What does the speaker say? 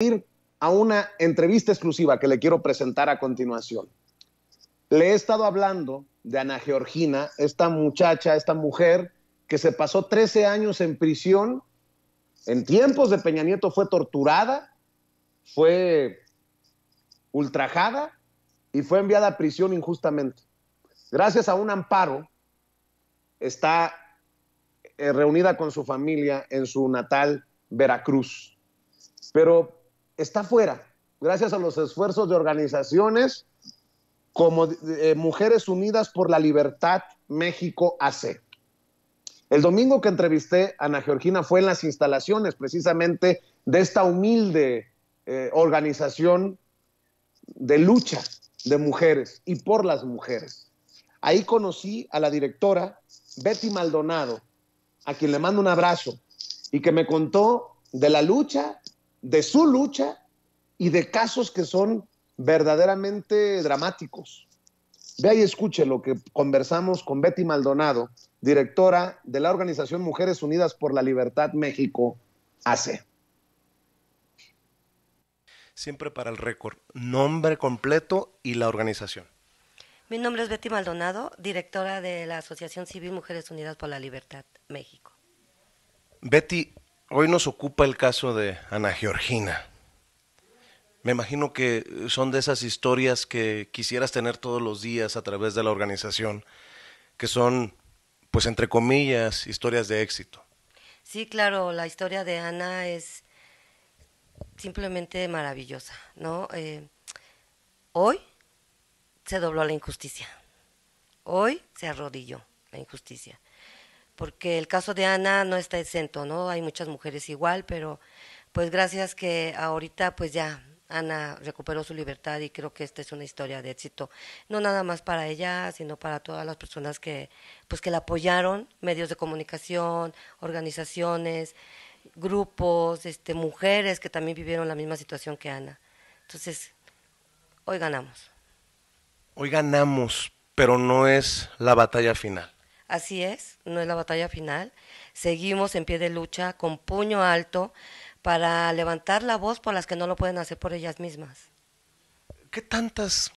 ir a una entrevista exclusiva que le quiero presentar a continuación. Le he estado hablando de Ana Georgina, esta muchacha, esta mujer que se pasó 13 años en prisión, en tiempos de Peña Nieto fue torturada, fue ultrajada y fue enviada a prisión injustamente. Gracias a un amparo, está eh, reunida con su familia en su natal Veracruz. Pero está fuera, gracias a los esfuerzos de organizaciones como eh, Mujeres Unidas por la Libertad México AC. El domingo que entrevisté a Ana Georgina fue en las instalaciones precisamente de esta humilde eh, organización de lucha de mujeres y por las mujeres. Ahí conocí a la directora Betty Maldonado, a quien le mando un abrazo, y que me contó de la lucha de su lucha y de casos que son verdaderamente dramáticos. Vea y escuche lo que conversamos con Betty Maldonado, directora de la organización Mujeres Unidas por la Libertad México, hace. Siempre para el récord, nombre completo y la organización. Mi nombre es Betty Maldonado, directora de la Asociación Civil Mujeres Unidas por la Libertad México. Betty, Hoy nos ocupa el caso de Ana Georgina. Me imagino que son de esas historias que quisieras tener todos los días a través de la organización, que son, pues entre comillas, historias de éxito. Sí, claro, la historia de Ana es simplemente maravillosa, ¿no? Eh, hoy se dobló la injusticia, hoy se arrodilló la injusticia porque el caso de Ana no está exento, ¿no? Hay muchas mujeres igual, pero pues gracias que ahorita pues ya Ana recuperó su libertad y creo que esta es una historia de éxito, no nada más para ella, sino para todas las personas que pues que la apoyaron, medios de comunicación, organizaciones, grupos, este mujeres que también vivieron la misma situación que Ana. Entonces, hoy ganamos. Hoy ganamos, pero no es la batalla final. Así es, no es la batalla final. Seguimos en pie de lucha, con puño alto, para levantar la voz por las que no lo pueden hacer por ellas mismas. ¿Qué tantas